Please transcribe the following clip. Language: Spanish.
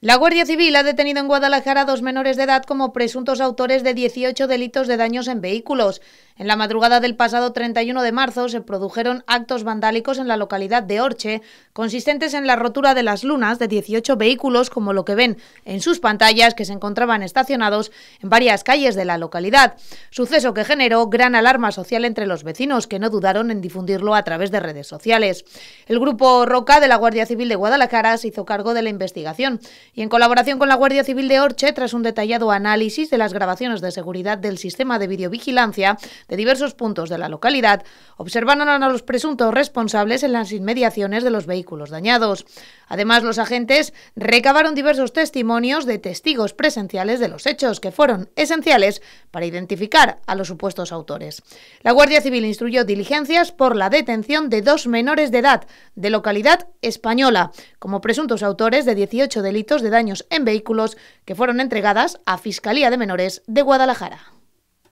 La Guardia Civil ha detenido en Guadalajara a dos menores de edad como presuntos autores de 18 delitos de daños en vehículos. En la madrugada del pasado 31 de marzo se produjeron actos vandálicos en la localidad de Orche, consistentes en la rotura de las lunas de 18 vehículos, como lo que ven en sus pantallas, que se encontraban estacionados en varias calles de la localidad. Suceso que generó gran alarma social entre los vecinos, que no dudaron en difundirlo a través de redes sociales. El grupo Roca de la Guardia Civil de Guadalajara se hizo cargo de la investigación y, en colaboración con la Guardia Civil de Orche, tras un detallado análisis de las grabaciones de seguridad del sistema de videovigilancia, de diversos puntos de la localidad observaron a los presuntos responsables en las inmediaciones de los vehículos dañados. Además, los agentes recabaron diversos testimonios de testigos presenciales de los hechos que fueron esenciales para identificar a los supuestos autores. La Guardia Civil instruyó diligencias por la detención de dos menores de edad de localidad española como presuntos autores de 18 delitos de daños en vehículos que fueron entregadas a Fiscalía de Menores de Guadalajara.